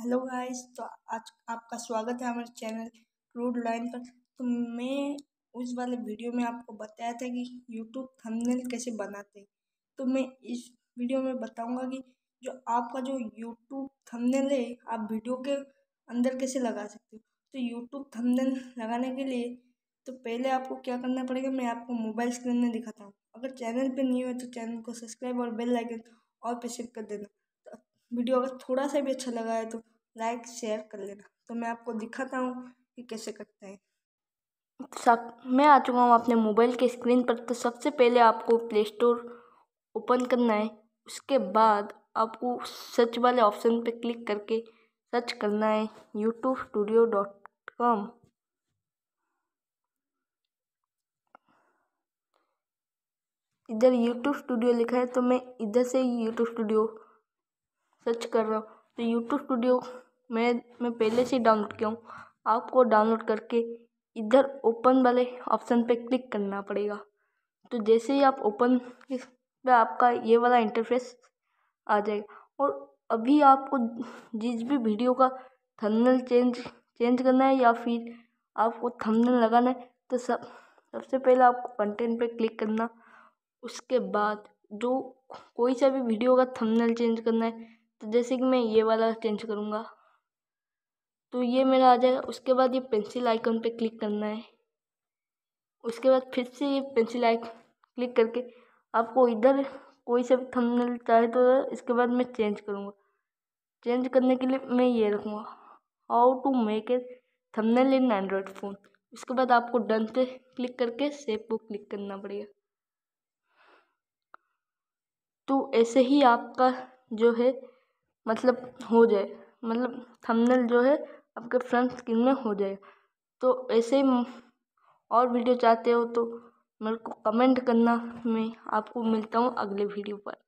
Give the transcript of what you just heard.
hello guys तो आज आपका स्वागत है हमारे चैनल क्रूड लाइन पर तो मैं उस वाले वीडियो में आपको बताया था कि यूट्यूब थंबनेल कैसे बनाते हैं तो मैं इस वीडियो में बताऊंगा कि जो आपका जो यूट्यूब थंबनेल है आप वीडियो के अंदर कैसे लगा सकते हो तो यूट्यूब थंबनेल लगाने के लिए तो पहले आपको क्या करना पड़ेगा मैं आपको मोबाइल स्क्रीन में दिखाता हूँ अगर चैनल पर नहीं हो तो चैनल को सब्सक्राइब और बेल लाइकन और पे कर देना वीडियो अगर थोड़ा सा भी अच्छा लगा है तो लाइक शेयर कर लेना तो मैं आपको दिखाता हूँ कि कैसे करते हैं सब मैं आ चुका हूँ अपने मोबाइल के स्क्रीन पर तो सबसे पहले आपको प्ले स्टोर ओपन करना है उसके बाद आपको सर्च वाले ऑप्शन पर क्लिक करके सर्च करना है यूट्यूब स्टूडियो डॉट कॉम इधर यूट्यूब स्टूडियो लिखा है तो मैं इधर से यूट्यूब स्टूडियो सर्च कर रहा हूँ तो यूट्यूब स्टूडियो मैं मैं पहले से डाउनलोड किया हूँ आपको डाउनलोड करके इधर ओपन वाले ऑप्शन पे क्लिक करना पड़ेगा तो जैसे ही आप ओपन पे आपका ये वाला इंटरफेस आ जाएगा और अभी आपको जिस भी वीडियो का थंबनेल चेंज चेंज करना है या फिर आपको थंबनेल लगाना है तो सब सबसे पहले आपको कंटेंट पे क्लिक करना उसके बाद जो कोई सा भी वीडियो का थंबनेल चेंज करना है तो जैसे कि मैं ये वाला चेंज करूँगा तो ये मेरा आ जाएगा उसके बाद ये पेंसिल आइकन पे क्लिक करना है उसके बाद फिर से ये पेंसिल आइकन क्लिक करके आपको इधर कोई से भी थंबनेल चाहे तो इसके बाद मैं चेंज करूँगा चेंज करने के लिए मैं ये रखूँगा how to make a thumbnail in android phone उसके बाद आपको डन पे क्लिक करके सेव को क्लिक करना पड़ेगा तो ऐसे ही आपका जो है मतलब हो जाए मतलब थंबनेल जो है आपके फ्रंट स्क्रीन में हो जाए तो ऐसे और वीडियो चाहते हो तो मेरे को कमेंट करना मैं आपको मिलता हूँ अगले वीडियो पर